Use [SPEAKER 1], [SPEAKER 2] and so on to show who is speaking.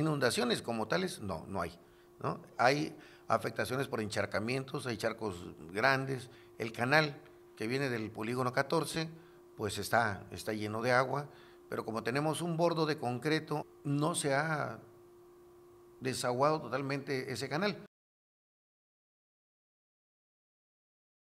[SPEAKER 1] inundaciones como tales, no, no hay. ¿no? Hay afectaciones por encharcamientos, hay charcos grandes. El canal que viene del polígono 14, pues está, está lleno de agua, pero como tenemos un bordo de concreto, no se ha desaguado totalmente ese canal.